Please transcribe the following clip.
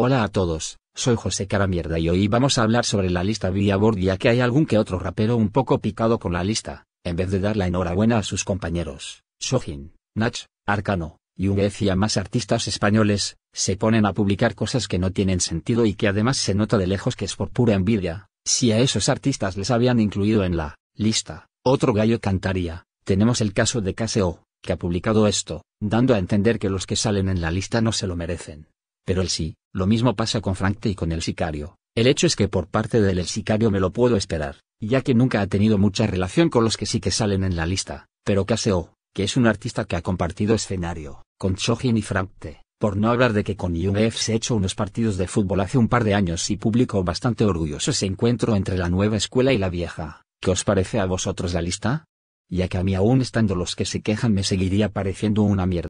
Hola a todos, soy José Caramierda y hoy vamos a hablar sobre la lista Billboard ya que hay algún que otro rapero un poco picado con la lista, en vez de dar la enhorabuena a sus compañeros, Sojin, Nach, Arcano, y a más artistas españoles, se ponen a publicar cosas que no tienen sentido y que además se nota de lejos que es por pura envidia, si a esos artistas les habían incluido en la lista, otro gallo cantaría, tenemos el caso de Caseo, que ha publicado esto, dando a entender que los que salen en la lista no se lo merecen. Pero el sí, lo mismo pasa con Frankte y con el sicario. El hecho es que por parte del sicario me lo puedo esperar, ya que nunca ha tenido mucha relación con los que sí que salen en la lista, pero Kaseo, que es un artista que ha compartido escenario, con Chojin y Frankte, por no hablar de que con F se hecho unos partidos de fútbol hace un par de años y público bastante orgulloso ese encuentro entre la nueva escuela y la vieja. ¿Qué os parece a vosotros la lista? Ya que a mí aún estando los que se quejan me seguiría pareciendo una mierda.